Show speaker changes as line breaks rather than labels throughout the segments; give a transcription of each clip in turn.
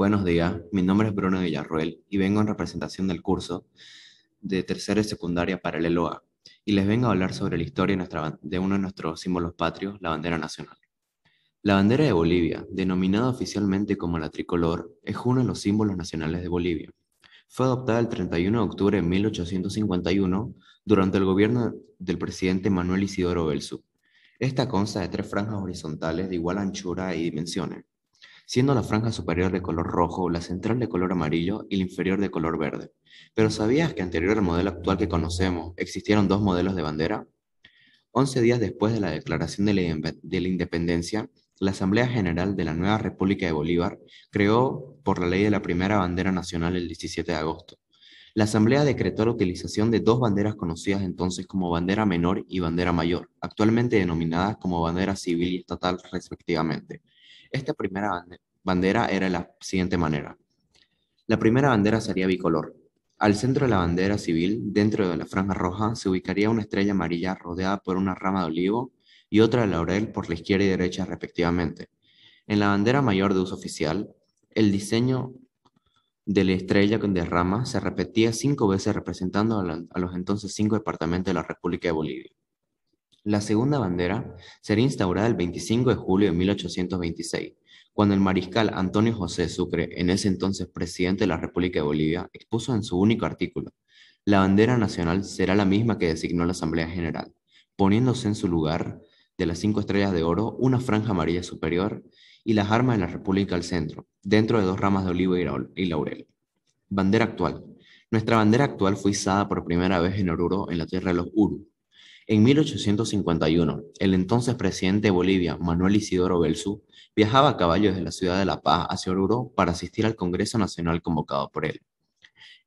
Buenos días, mi nombre es Bruno Villarroel y vengo en representación del curso de tercera y secundaria paralelo A y les vengo a hablar sobre la historia de, uno de nuestros símbolos patrios, la bandera nacional. La bandera de Bolivia, denominada oficialmente como la tricolor, es uno de los símbolos nacionales de Bolivia. Fue adoptada el 31 de octubre de 1851 durante el gobierno del presidente Manuel Isidoro Belsú. Esta consta de tres franjas horizontales de igual anchura y dimensiones, siendo la franja superior de color rojo, la central de color amarillo y la inferior de color verde. Pero ¿sabías que anterior al modelo actual que conocemos existieron dos modelos de bandera? Once días después de la declaración de la, de la independencia, la Asamblea General de la Nueva República de Bolívar creó por la ley de la primera bandera nacional el 17 de agosto. La Asamblea decretó la utilización de dos banderas conocidas entonces como bandera menor y bandera mayor, actualmente denominadas como bandera civil y estatal respectivamente, esta primera bandera era de la siguiente manera. La primera bandera sería bicolor. Al centro de la bandera civil, dentro de la franja roja, se ubicaría una estrella amarilla rodeada por una rama de olivo y otra de laurel por la izquierda y derecha respectivamente. En la bandera mayor de uso oficial, el diseño de la estrella de rama se repetía cinco veces representando a los entonces cinco departamentos de la República de Bolivia. La segunda bandera sería instaurada el 25 de julio de 1826, cuando el mariscal Antonio José Sucre, en ese entonces presidente de la República de Bolivia, expuso en su único artículo, la bandera nacional será la misma que designó la Asamblea General, poniéndose en su lugar de las cinco estrellas de oro una franja amarilla superior y las armas de la República al centro, dentro de dos ramas de olivo y laurel. Bandera actual. Nuestra bandera actual fue izada por primera vez en Oruro, en la tierra de los Uru, en 1851, el entonces presidente de Bolivia, Manuel Isidoro Belsu, viajaba a caballo desde la ciudad de La Paz hacia Oruro para asistir al Congreso Nacional convocado por él.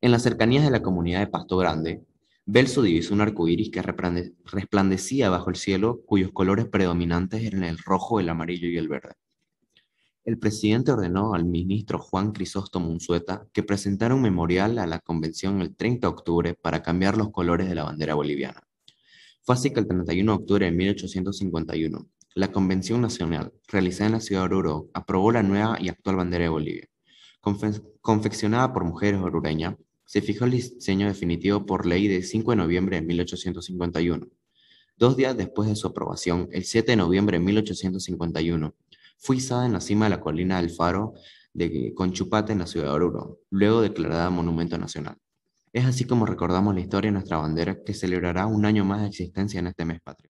En las cercanías de la comunidad de Pasto Grande, Belsu divisó un arco iris que resplandecía bajo el cielo, cuyos colores predominantes eran el rojo, el amarillo y el verde. El presidente ordenó al ministro Juan Crisóstomo Unzueta que presentara un memorial a la convención el 30 de octubre para cambiar los colores de la bandera boliviana. Fue así que el 31 de octubre de 1851, la Convención Nacional, realizada en la ciudad de Oruro, aprobó la nueva y actual bandera de Bolivia. confeccionada por mujeres orureñas, se fijó el diseño definitivo por ley de 5 de noviembre de 1851. Dos días después de su aprobación, el 7 de noviembre de 1851, fue izada en la cima de la colina del Faro de Conchupate en la ciudad de Oruro, luego declarada Monumento Nacional. Es así como recordamos la historia de nuestra bandera que celebrará un año más de existencia en este mes patrio.